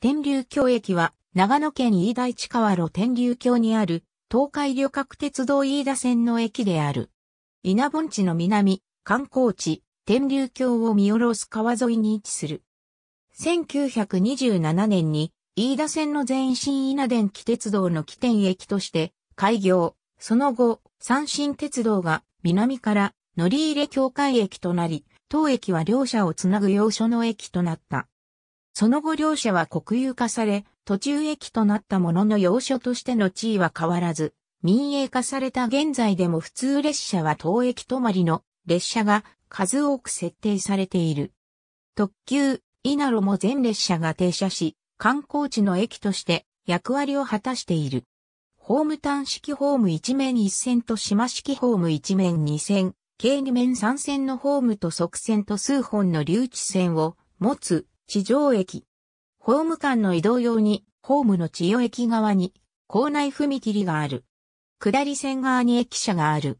天竜峡駅は、長野県飯田市川路天竜峡にある、東海旅客鉄道飯田線の駅である。稲盆地の南、観光地、天竜峡を見下ろす川沿いに位置する。1927年に、飯田線の前身稲電気鉄道の起点駅として、開業。その後、三新鉄道が南から乗り入れ境界駅となり、当駅は両者をつなぐ要所の駅となった。その後両社は国有化され、途中駅となったものの要所としての地位は変わらず、民営化された現在でも普通列車は当駅止まりの列車が数多く設定されている。特急、イナロも全列車が停車し、観光地の駅として役割を果たしている。ホーム端式ホーム1面1線と島式ホーム1面2線、計2面3線のホームと側線と数本の留置線を持つ地上駅。ホーム間の移動用に、ホームの千代駅側に、構内踏切がある。下り線側に駅舎がある。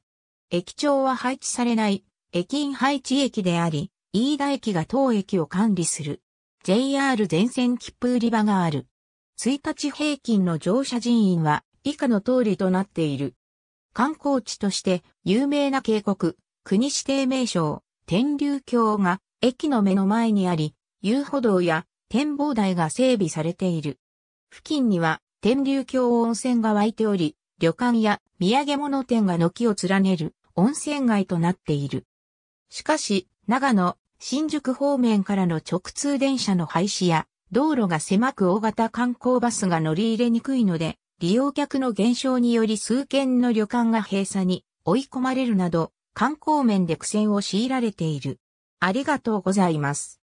駅長は配置されない、駅員配置駅であり、飯田駅が当駅を管理する。JR 全線切符売り場がある。1日平均の乗車人員は以下の通りとなっている。観光地として有名な渓谷、国指定名称、天竜橋が駅の目の前にあり、遊歩道や展望台が整備されている。付近には天竜峡温泉が湧いており、旅館や土産物店が軒を連ねる温泉街となっている。しかし、長野、新宿方面からの直通電車の廃止や、道路が狭く大型観光バスが乗り入れにくいので、利用客の減少により数軒の旅館が閉鎖に追い込まれるなど、観光面で苦戦を強いられている。ありがとうございます。